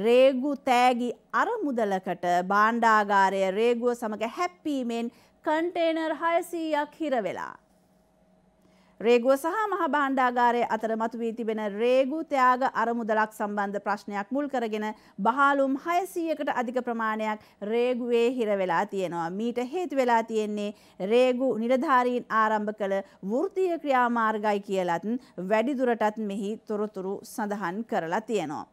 රේගු තෑගි අරමුදලකට බාණ්ඩාගාරය රේගුව සමඟ හැප්පීමෙන් කන්ටේනර් හයසීයක් හිරවෙලා. රේගුව සහ මහ බාණ්ඩාගාරය අතර මතුවී තිබෙන රේගු තයාග අරමුදලක් සම්බන්ධ ප්‍රශ්නයක් මුල් කරගෙන බහලුම් හයසීයකට අධික ප්‍රමාණයක් රේගුවේ හිරවෙලා තියෙනවා. මීට හේතු වෙලා තියෙන්නේ රේගු නිලධාරීන් ආරම්භ කළ වෘතිය ක්‍රියාමාර්ගයි කියලත් වැඩිදුරටත් මෙහි තොරතුරු සඳහන් කරලා තියෙනවා.